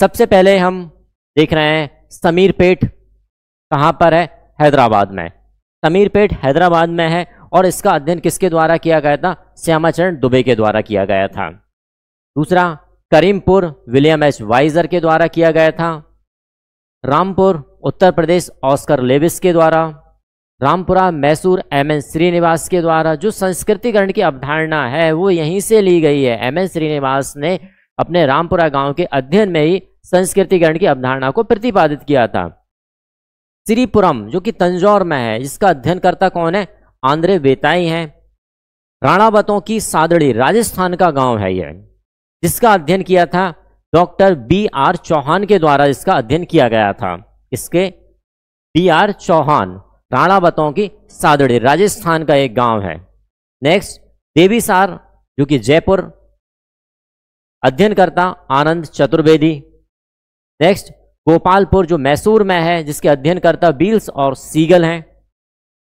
सबसे पहले हम देख रहे हैं समीर पेट कहाँ पर है हैदराबाद में समीर पेट हैदराबाद में है और इसका अध्ययन किसके द्वारा किया गया था श्यामाचरण दुबे के द्वारा किया गया था दूसरा करीमपुर विलियम एच वाइजर के द्वारा किया गया था रामपुर उत्तर प्रदेश ऑस्कर लेविस के द्वारा रामपुरा मैसूर एम एन श्रीनिवास के द्वारा जो संस्कृतिकरण की अवधारणा है वो यहीं से ली गई है एम एन श्रीनिवास ने अपने रामपुरा गांव के अध्ययन में ही संस्कृतिकरण की अवधारणा को प्रतिपादित किया था श्रीपुरम जो कि तंजौर में है इसका अध्ययनकर्ता कौन है आंद्रे बेताई हैं राणावतों की सादड़ी राजस्थान का गांव है यह जिसका अध्ययन किया था डॉक्टर बी आर चौहान के द्वारा इसका अध्ययन किया गया था इसके बी आर चौहान राणावतों की सादड़ी राजस्थान का एक गांव है नेक्स्ट देवीसार जो कि जयपुर अध्ययनकर्ता आनंद चतुर्वेदी नेक्स्ट गोपालपुर जो मैसूर में है जिसके अध्ययनकर्ता बील्स और सीगल हैं